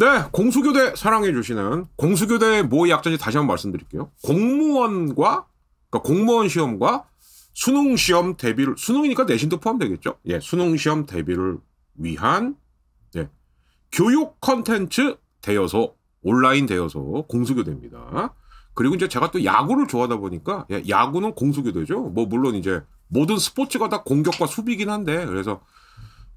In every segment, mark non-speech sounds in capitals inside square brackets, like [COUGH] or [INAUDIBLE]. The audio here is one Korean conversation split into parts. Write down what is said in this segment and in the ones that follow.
네, 공수교대 사랑해 주시는 공수교대의 모의 약자인지 다시 한번 말씀드릴게요. 공무원과 그러니까 공무원 시험과 수능 시험 대비를 수능이니까 내신도 포함되겠죠. 예, 수능 시험 대비를 위한 예, 교육 컨텐츠 대여소 온라인 대여소 공수교대입니다. 그리고 이제 제가 또 야구를 좋아하다 보니까 예, 야구는 공수교대죠. 뭐 물론 이제 모든 스포츠가 다 공격과 수비긴 한데 그래서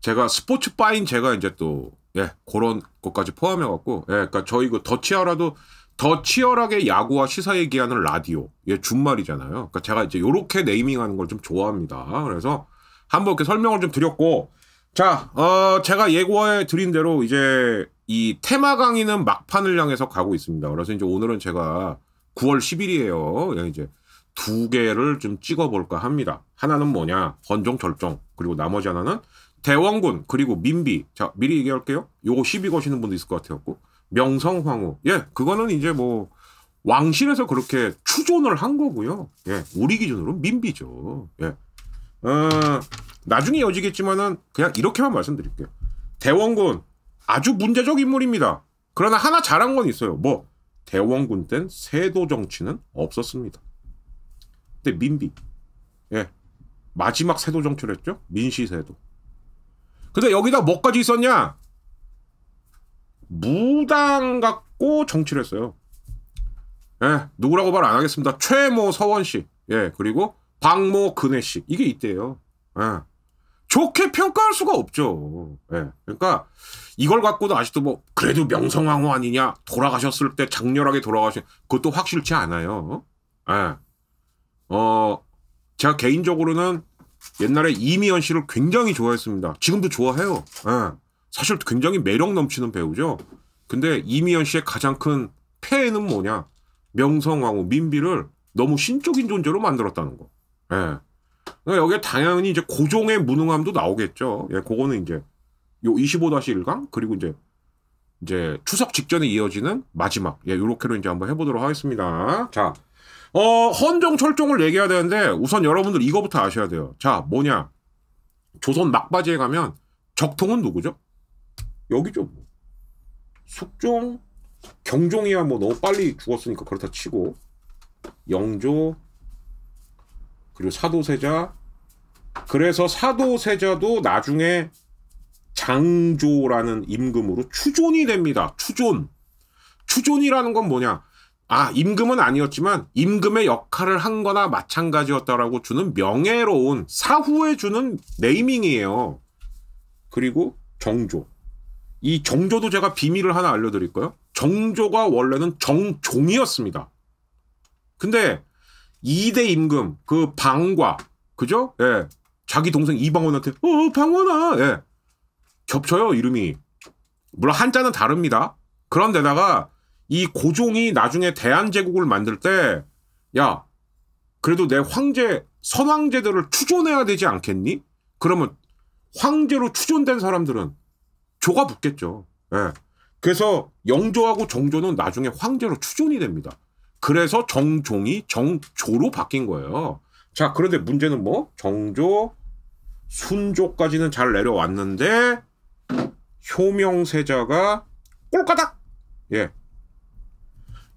제가 스포츠 바인 제가 이제 또 예, 그런 것까지 포함해 갖고, 예, 그러니까 저희 그 더치아라도 더 치열하게 야구와 시사 얘기하는 라디오. 예, 준말이잖아요. 그러니까 제가 이제 요렇게 네이밍하는 걸 좀 좋아합니다. 그래서 한번 이렇게 설명을 좀 드렸고, 자, 어, 제가 예고해 드린 대로 이제 이 테마 강의는 막판을 향해서 가고 있습니다. 그래서 이제 오늘은 제가 9월 10일이에요. 예, 이제 두 개를 좀 찍어볼까 합니다. 하나는 뭐냐, 번종 절정. 그리고 나머지 하나는 대원군 그리고 민비 자 미리 얘기할게요. 요거 시비 거시는 분도 있을 것 같아갖고 명성황후 예 그거는 이제 뭐 왕실에서 그렇게 추존을 한 거고요. 예 우리 기준으로 민비죠. 예 어, 나중에 여지겠지만은 그냥 이렇게만 말씀드릴게요. 대원군 아주 문제적 인물입니다. 그러나 하나 잘한 건 있어요. 뭐 대원군 땐 세도 정치는 없었습니다. 근데 민비 예 마지막 세도 정치를 했죠. 민시 세도. 근데 여기다 뭐까지 있었냐? 무당 갖고 정치를 했어요. 예, 누구라고 말 안 하겠습니다. 최모 서원 씨. 예, 그리고 박모 근혜 씨. 이게 있대요 예. 좋게 평가할 수가 없죠. 예. 그러니까 이걸 갖고도 아직도 뭐 그래도 명성황후 아니냐 돌아가셨을 때 장렬하게 돌아가신 그것도 확실치 않아요. 예. 어 제가 개인적으로는 옛날에 이미연 씨를 굉장히 좋아했습니다. 지금도 좋아해요. 네. 사실 굉장히 매력 넘치는 배우죠. 근데 이미연 씨의 가장 큰 폐해는 뭐냐? 명성왕후 민비를 너무 신적인 존재로 만들었다는 거. 예. 그러니까 여기에 당연히 이제 고종의 무능함도 나오겠죠. 예, 그거는 이제 요 25-1강 그리고 이제 이제 추석 직전에 이어지는 마지막. 예, 요렇게로 이제 한번 해 보도록 하겠습니다. 자, 어, 헌정 철종을 얘기해야 되는데 우선 여러분들 이거부터 아셔야 돼요. 자, 뭐냐? 조선 막바지에 가면 적통은 누구죠? 여기죠. 뭐. 숙종, 경종이야 뭐 너무 빨리 죽었으니까 그렇다 치고 영조 그리고 사도세자 그래서 사도세자도 나중에 장조라는 임금으로 추존이 됩니다. 추존. 추존이라는 건 뭐냐? 아, 임금은 아니었지만 임금의 역할을 한 거나 마찬가지였다라고 주는 명예로운 사후에 주는 네이밍이에요. 그리고 정조. 이 정조도 제가 비밀을 하나 알려드릴까요? 정조가 원래는 정종이었습니다. 근데 2대 임금, 그 방과, 그죠? 예. 자기 동생 이방원한테, 어, 방원아! 예. 겹쳐요, 이름이. 물론 한자는 다릅니다. 그런데다가 이 고종이 나중에 대한제국을 만들 때, 야, 그래도 내 황제, 선왕제들을 추존해야 되지 않겠니? 그러면 황제로 추존된 사람들은 조가 붙겠죠. 예. 그래서 영조하고 정조는 나중에 황제로 추존이 됩니다. 그래서 정종이 정조로 바뀐 거예요. 자, 그런데 문제는 뭐? 정조, 순조까지는 잘 내려왔는데, 효명세자가 꼴까닥! 예,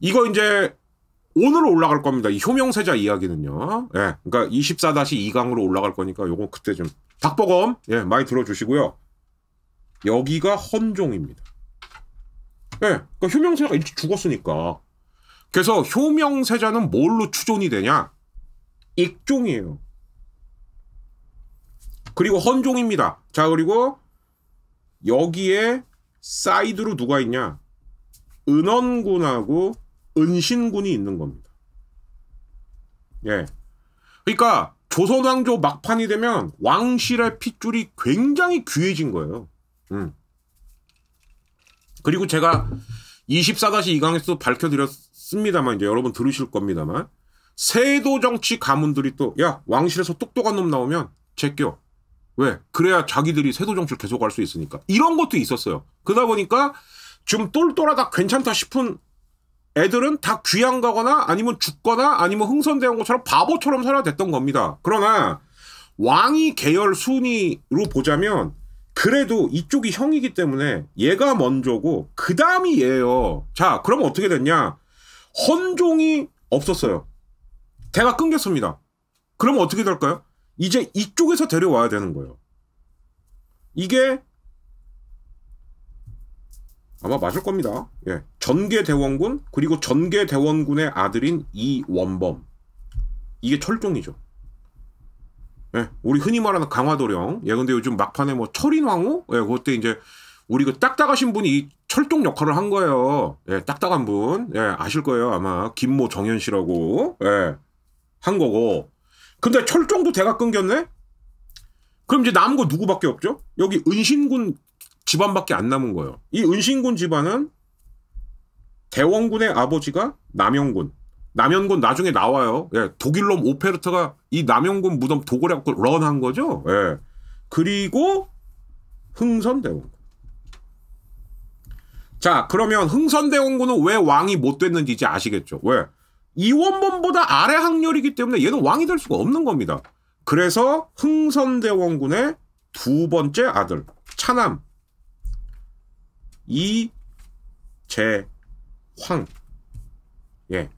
이거 이제 오늘 올라갈 겁니다. 이 효명세자 이야기는요. 예. 그러니까 24-2강으로 올라갈 거니까 요거 그때 좀 닭보검 예, 많이 들어주시고요. 여기가 헌종입니다. 예. 그러니까 효명세자가 일찍 죽었으니까. 그래서 효명세자는 뭘로 추존이 되냐? 익종이에요. 그리고 헌종입니다. 자, 그리고 여기에 사이드로 누가 있냐? 은원군하고 은신군이 있는 겁니다. 예. 그러니까 조선 왕조 막판이 되면 왕실의 핏줄이 굉장히 귀해진 거예요. 음. 그리고 제가 24-2강에서 도 밝혀드렸습니다만 이제 여러분 들으실 겁니다만 세도 정치 가문들이 또 야 왕실에서 똑똑한 놈 나오면 제껴 왜 그래야 자기들이 세도 정치를 계속할 수 있으니까 이런 것도 있었어요. 그러다 보니까 좀 똘똘하다 괜찮다 싶은 애들은 다 귀양 가거나 아니면 죽거나 아니면 흥선대원 것처럼 바보처럼 살아댔던 겁니다. 그러나 왕이 계열 순위로 보자면 그래도 이쪽이 형이기 때문에 얘가 먼저고 그 다음이 얘예요. 자, 그럼 어떻게 됐냐? 헌종이 없었어요. 대가 끊겼습니다. 그럼 어떻게 될까요? 이제 이쪽에서 데려와야 되는 거예요. 이게 아마 맞을 겁니다. 예. 전계대원군 그리고 전계대원군의 아들인 이원범 이게 철종이죠. 예. 우리 흔히 말하는 강화도령 예 근데 요즘 막판에 뭐 철인왕후 예 그때 이제 우리 그 딱딱하신 분이 이 철종 역할을 한 거예요. 예 딱딱한 분예 아실 거예요 아마 김모 정현 씨라고 예한 거고 근데 철종도 대가 끊겼네. 그럼 이제 남은 거 누구밖에 없죠? 여기 은신군 집안밖에 안 남은 거예요. 이 은신군 집안은 대원군의 아버지가 남영군. 남영군 나중에 나와요. 예, 독일놈 오페르트가 이 남영군 무덤 도굴해갖고 런한 거죠. 예. 그리고 흥선대원군. 자, 그러면 흥선대원군은 왜 왕이 못 됐는지 이제 아시겠죠? 왜? 이원본보다 아래 학렬이기 때문에 얘는 왕이 될 수가 없는 겁니다. 그래서 흥선대원군의 두 번째 아들, 차남, 이재황. 예.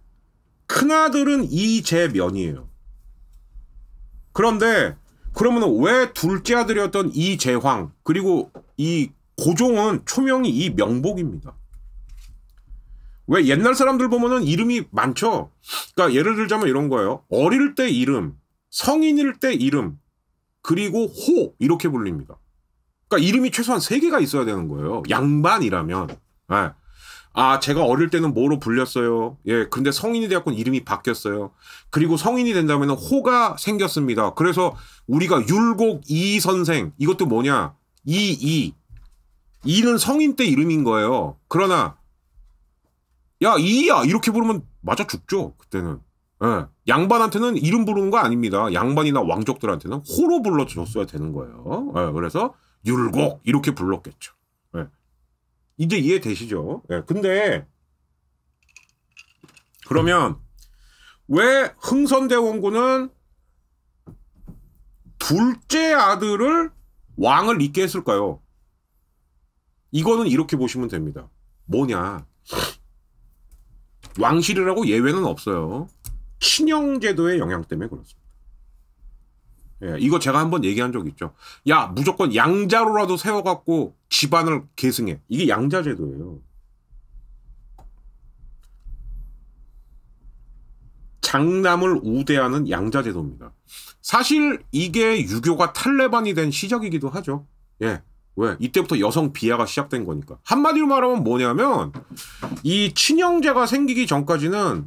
큰아들은 이재면이에요. 그런데 그러면 왜 둘째 아들이었던 이재황 그리고 이 고종은 초명이 이 명복입니다. 왜 옛날 사람들 보면은 이름이 많죠. 그러니까 예를 들자면 이런 거예요. 어릴 때 이름, 성인일 때 이름, 그리고 호 이렇게 불립니다. 그러니까 이름이 최소한 3 개가 있어야 되는 거예요. 양반이라면. 네. 아, 제가 어릴 때는 뭐로 불렸어요. 예, 근데 성인이 되었군 이름이 바뀌었어요. 그리고 성인이 된다면 호가 생겼습니다. 그래서 우리가 율곡 이 선생, 이것도 뭐냐? 이, 이. 이는 성인 때 이름인 거예요. 그러나, 야, 이야! 이렇게 부르면 맞아 죽죠, 그때는. 예. 양반한테는 이름 부르는 거 아닙니다. 양반이나 왕족들한테는 호로 불러줬어야 되는 거예요. 예, 그래서 율곡 이렇게 불렀겠죠. 네. 이제 이해되시죠? 네. 근데 그러면 왜 흥선대원군은 둘째 아들을 왕을 잇게 했을까요? 이거는 이렇게 보시면 됩니다. 뭐냐? 왕실이라고 예외는 없어요. 친형제도의 영향 때문에 그렇습니다. 예, 이거 제가 한번 얘기한 적 있죠. 야, 무조건 양자로라도 세워갖고 집안을 계승해. 이게 양자제도예요. 장남을 우대하는 양자제도입니다. 사실 이게 유교가 탈레반이 된 시작이기도 하죠. 예. 왜? 이때부터 여성 비하가 시작된 거니까. 한마디로 말하면 뭐냐면, 이 친형제가 생기기 전까지는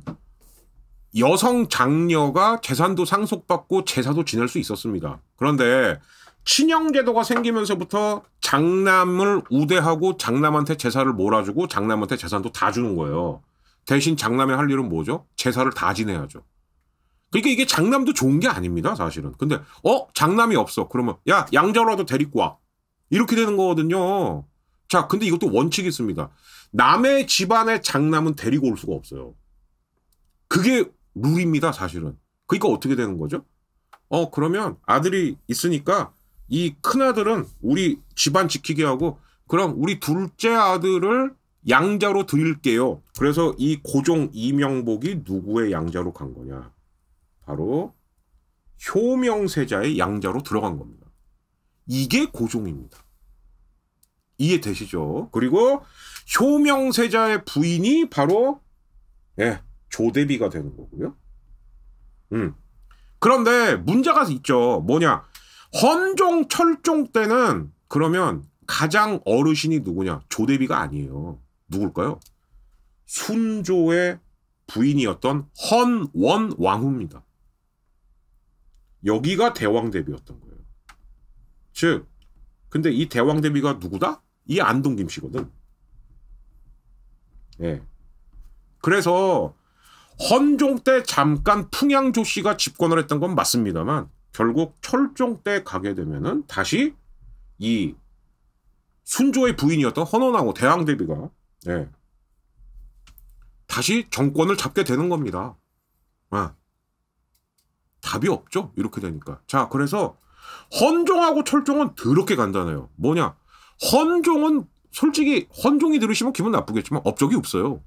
여성 장녀가 재산도 상속받고 제사도 지낼 수 있었습니다. 그런데 친형제도가 생기면서부터 장남을 우대하고 장남한테 제사를 몰아주고 장남한테 재산도 다 주는 거예요. 대신 장남의 할 일은 뭐죠? 제사를 다 지내야죠. 그러니까 이게 장남도 좋은 게 아닙니다, 사실은. 근데 어 장남이 없어. 그러면 야 양자로라도 데리고 와. 이렇게 되는 거거든요. 자, 근데 이것도 원칙이 있습니다. 남의 집안의 장남은 데리고 올 수가 없어요. 그게 룰입니다, 사실은. 그러니까 어떻게 되는 거죠? 어, 그러면 아들이 있으니까 이 큰아들은 우리 집안 지키게 하고 그럼 우리 둘째 아들을 양자로 드릴게요. 그래서 이 고종 이명복이 누구의 양자로 간 거냐? 바로 효명세자의 양자로 들어간 겁니다. 이게 고종입니다. 이해되시죠? 그리고 효명세자의 부인이 바로 예, 조대비가 되는 거고요. 음. 그런데 문제가 있죠. 뭐냐? 헌종 철종 때는 그러면 가장 어르신이 누구냐? 조대비가 아니에요. 누굴까요? 순조의 부인이었던 헌원 왕후입니다. 여기가 대왕대비였던 거예요. 즉, 근데 이 대왕대비가 누구다? 이 안동 김씨거든. 예. 그래서 헌종 때 잠깐 풍양조 씨가 집권을 했던 건 맞습니다만 결국 철종 때 가게 되면은 다시 이 순조의 부인이었던 헌원하고 대왕대비가 예, 다시 정권을 잡게 되는 겁니다. 예. 답이 없죠. 이렇게 되니까. 자, 그래서 헌종하고 철종은 더럽게 간단해요. 뭐냐? 헌종은 솔직히 헌종이 들으시면 기분 나쁘겠지만 업적이 없어요.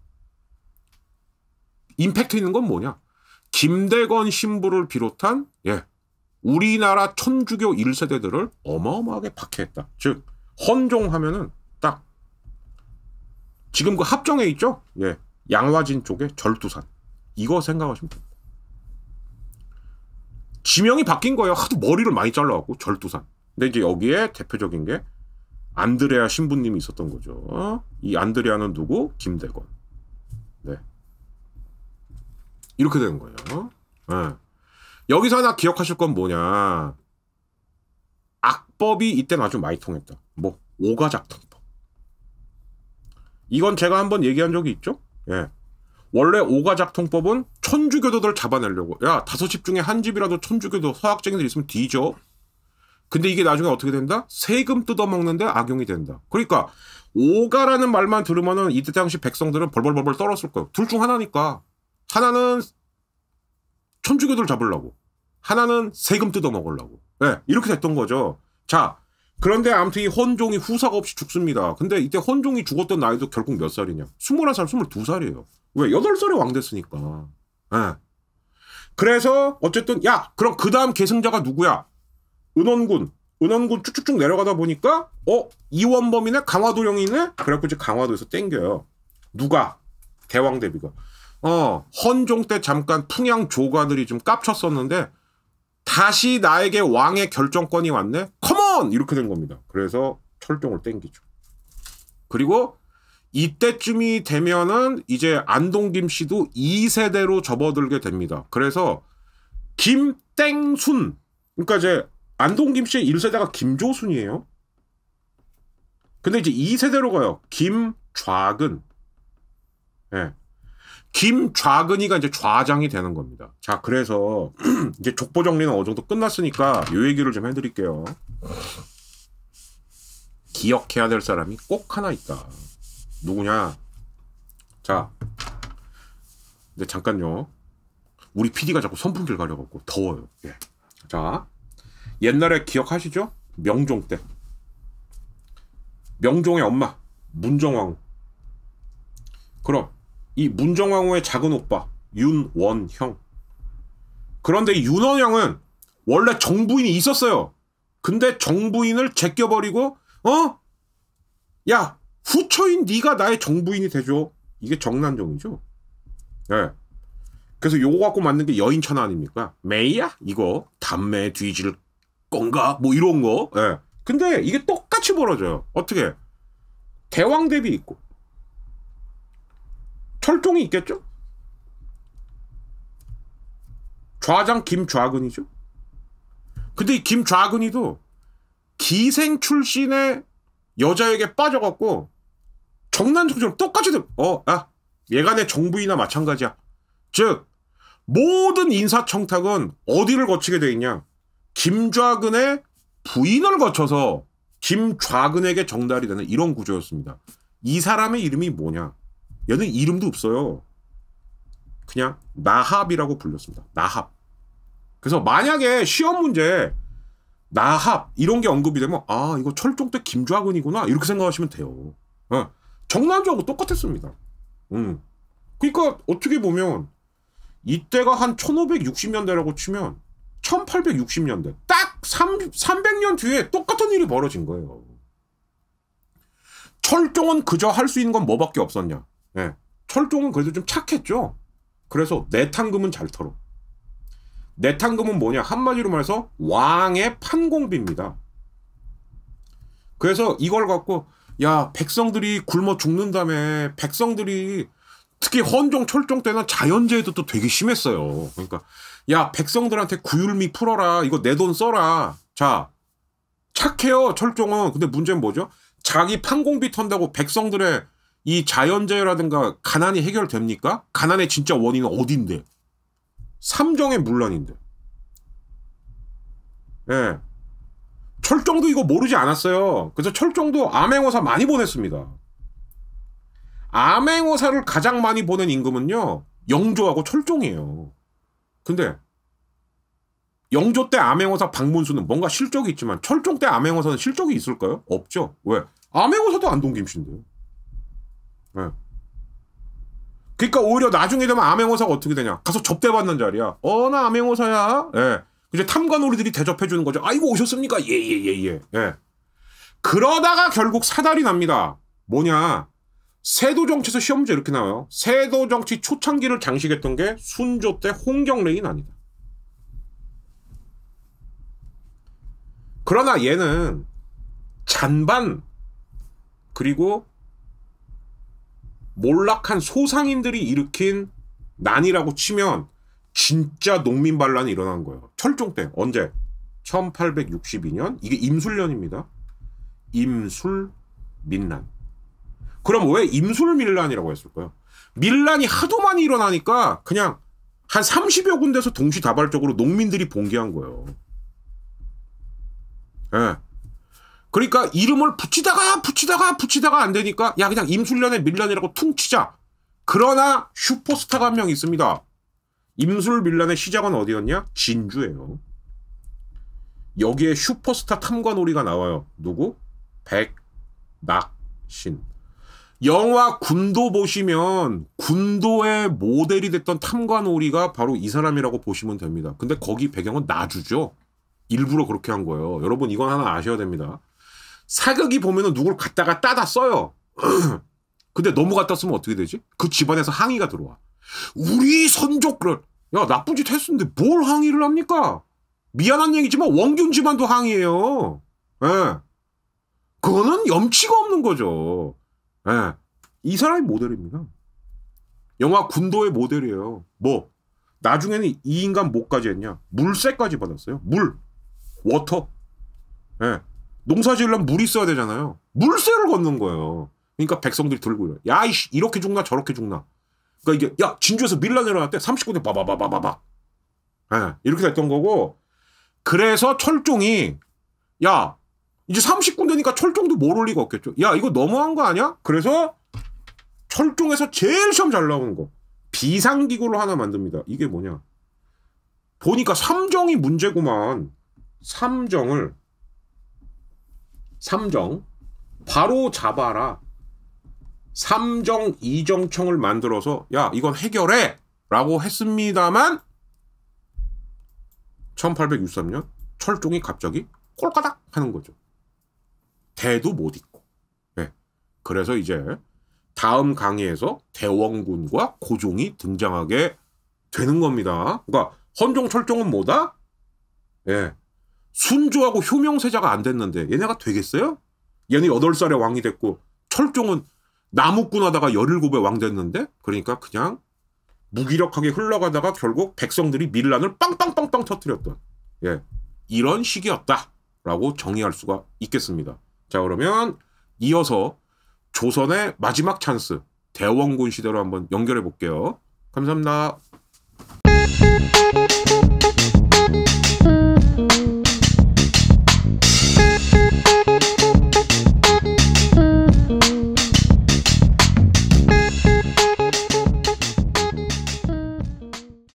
임팩트 있는 건 뭐냐? 김대건 신부를 비롯한 예 우리나라 천주교 1세대들을 어마어마하게 박해했다. 즉 헌종하면은 딱 지금 그 합정에 있죠? 예 양화진 쪽에 절두산 이거 생각하시면 됩니다. 지명이 바뀐 거예요. 하도 머리를 많이 잘라갖고 절두산. 근데 이제 여기에 대표적인 게 안드레아 신부님이 있었던 거죠. 이 안드레아는 누구? 김대건. 네. 이렇게 되는 거예요. 네. 여기서 하나 기억하실 건 뭐냐. 악법이 이때는 아주 많이 통했다. 뭐, 오가작통법. 이건 제가 한번 얘기한 적이 있죠? 예. 원래 오가작통법은 천주교도들 잡아내려고. 야, 다섯 집 중에 한 집이라도 천주교도 서학쟁이들 있으면 뒤져. 근데 이게 나중에 어떻게 된다? 세금 뜯어먹는데 악용이 된다. 그러니까, 오가라는 말만 들으면은 이때 당시 백성들은 벌벌벌벌 떨었을 거예요. 둘 중 하나니까. 하나는 천주교들 잡으려고 하나는 세금 뜯어 먹으려고 네, 이렇게 됐던 거죠. 자 그런데 아무튼 이 헌종이 후사가 없이 죽습니다. 근데 이때 헌종이 죽었던 나이도 결국 몇 살이냐? 21살, 22살이에요. 왜? 8살에 왕 됐으니까. 예. 네. 그래서 어쨌든 야 그럼 그 다음 계승자가 누구야? 은원군. 은원군 쭉쭉쭉 내려가다 보니까 어? 이원범이네? 강화도령이네? 그래갖고 이제 강화도에서 땡겨요. 누가? 대왕 대비가. 어, 헌종 때 잠깐 풍양 조관들이좀 깝쳤었는데 다시 나에게 왕의 결정권이 왔네. 컴온 이렇게 된 겁니다. 그래서 철종을 땡기죠. 그리고 이때쯤이 되면은 이제 안동 김씨도 2세대로 접어들게 됩니다. 그래서 김땡순 그러니까 이제 안동 김씨의 1세대가 김조순이에요. 근데 이제 2세대로 가요. 김좌근. 예. 네. 김좌근이가 이제 좌장이 되는 겁니다. 자, 그래서 [CLEARS THROAT] 이제 족보 정리는 어느 정도 끝났으니까 요 얘기를 좀 해드릴게요. 기억해야 될 사람이 꼭 하나 있다. 누구냐? 자, 근데 잠깐요. 우리 PD가 자꾸 선풍기를 가려갖고 더워요. 예. 자, 옛날에 기억하시죠? 명종 때. 명종의 엄마, 문정왕. 그럼 이 문정왕후의 작은 오빠 윤원형. 그런데 윤원형은 원래 정부인이 있었어요. 근데 정부인을 제껴버리고 어? 야 후처인 네가 나의 정부인이 되죠. 이게 정난정이죠. 예. 네. 그래서 요거 갖고 만든 게 여인천 아닙니까? 메이야 이거 담매 뒤질 건가? 뭐 이런 거. 예. 네. 근데 이게 똑같이 벌어져요. 어떻게? 대왕 대비 있고 철종이 있겠죠? 좌장 김좌근이죠. 근데 이 김좌근이도 기생 출신의 여자에게 빠져갖고 정난적처럼 똑같이 어, 아, 얘가 내 정부이나 마찬가지야. 즉 모든 인사청탁은 어디를 거치게 돼 있냐? 김좌근의 부인을 거쳐서 김좌근에게 정달이 되는 이런 구조였습니다. 이 사람의 이름이 뭐냐? 얘는 이름도 없어요. 그냥 나합이라고 불렸습니다. 나합. 그래서 만약에 시험 문제 나합 이런 게 언급이 되면 아 이거 철종 때 김좌근이구나 이렇게 생각하시면 돼요. 어. 정남주하고 똑같았습니다. 음. 그러니까 어떻게 보면 이때가 한 1560년대라고 치면 1860년대 딱 3, 300년 뒤에 똑같은 일이 벌어진 거예요. 철종은 그저 할 수 있는 건 뭐밖에 없었냐? 예. 철종은 그래도 좀 착했죠. 그래서 내탕금은 잘 털어. 내탕금은 뭐냐? 한마디로 말해서 왕의 판공비입니다. 그래서 이걸 갖고 야 백성들이 굶어 죽는다며 백성들이 특히 헌종 철종 때는 자연재해도 또 되게 심했어요. 그러니까 야 백성들한테 구율미 풀어라 이거 내 돈 써라. 자 착해요 철종은 근데 문제는 뭐죠? 자기 판공비 턴다고 백성들의 이 자연재해라든가 가난이 해결됩니까? 가난의 진짜 원인은 어딘데? 삼정의 물란인데. 예. 철종도 이거 모르지 않았어요. 그래서 철종도 암행어사 많이 보냈습니다. 암행어사를 가장 많이 보낸 임금은요. 영조하고 철종이에요. 근데 영조 때 암행어사 방문수는 뭔가 실적이 있지만 철종 때 암행어사는 실적이 있을까요? 없죠. 왜? 암행어사도 안동김씨인데요. 예. 그러니까 오히려 나중에 되면 암행어사가 어떻게 되냐? 가서 접대받는 자리야. 어 나 암행어사야. 예. 이제 탐관오리들이 대접해 주는 거죠. 아이고 오셨습니까? 예예예 예, 예, 예, 예. 그러다가 결국 사달이 납니다. 뭐냐? 세도 정치에서 시험 문제 이렇게 나와요. 세도 정치 초창기를 장식했던 게 순조 때 홍경래인 아니다. 그러나 얘는 잔반 그리고 몰락한 소상인들이 일으킨 난이라고 치면 진짜 농민 반란이 일어난 거예요. 철종 때 언제? 1862년 이게 임술년입니다. 임술 민란. 그럼 왜 임술 민란이라고 했을까요? 민란이 하도 많이 일어나니까 그냥 한 30여 군데서 동시다발적으로 농민들이 봉기한 거예요. 예. 네. 그러니까 이름을 붙이다가 붙이다가 붙이다가 안 되니까 야 그냥 임술련의 밀란이라고 퉁치자. 그러나 슈퍼스타가 한 명 있습니다. 임술 밀란의 시작은 어디였냐? 진주예요. 여기에 슈퍼스타 탐관오리가 나와요. 누구? 백낙신. 영화 군도 보시면 군도의 모델이 됐던 탐관오리가 바로 이 사람이라고 보시면 됩니다. 근데 거기 배경은 나주죠. 일부러 그렇게 한 거예요. 여러분 이건 하나 아셔야 됩니다. 사극이 보면은 누굴 갖다가 따다 써요. [CLEARS THROAT] 근데 너무 갖다 쓰면 어떻게 되지? 그 집안에서 항의가 들어와. 우리 선족 그런 야 나쁜 짓 했는데 었뭘 항의를 합니까? 미안한 얘기지만 원균 집안도 항의해요. 예. 그거는 염치가 없는 거죠. 예. 이 사람이 모델입니다. 영화 군도의 모델이에요. 뭐 나중에는 이 인간 뭐까지 했냐? 물색까지 받았어요. 물, 워터. 예. 농사 지으려면 물이써야 되잖아요. 물세를 걷는 거예요. 그러니까 백성들이 들고 이래. 야, 이씨, 이렇게 죽나, 저렇게 죽나. 그러니까 이게, 야, 진주에서 밀라내려났대3 0군데 바바바바바바. 예, 네, 이렇게 됐던 거고. 그래서 철종이, 야, 이제 3 0군데니까 철종도 모를 리가 없겠죠. 야, 이거 너무한 거 아니야? 그래서 철종에서 제일 시험 잘 나오는 거. 비상기구를 하나 만듭니다. 이게 뭐냐. 보니까 삼정이 문제구만. 삼정을 삼정 바로 잡아라. 삼정 이정청을 만들어서 야 이건 해결해 라고 했습니다만 1863년 철종이 갑자기 꼴까닥 하는 거죠. 대도 못 있고. 네. 예. 그래서 이제 다음 강의에서 대원군과 고종이 등장하게 되는 겁니다. 그러니까 헌종 철종은 뭐다? 예. 네. 순조하고 효명세자가 안 됐는데 얘네가 되겠어요? 얘네 8살에 왕이 됐고 철종은 나무꾼 하다가 17에 왕 됐는데 그러니까 그냥 무기력하게 흘러가다가 결국 백성들이 밀란을 빵빵빵빵 터뜨렸던 예 이런 시기였다라고 정의할 수가 있겠습니다. 자 그러면 이어서 조선의 마지막 찬스 대원군 시대로 한번 연결해 볼게요. 감사합니다.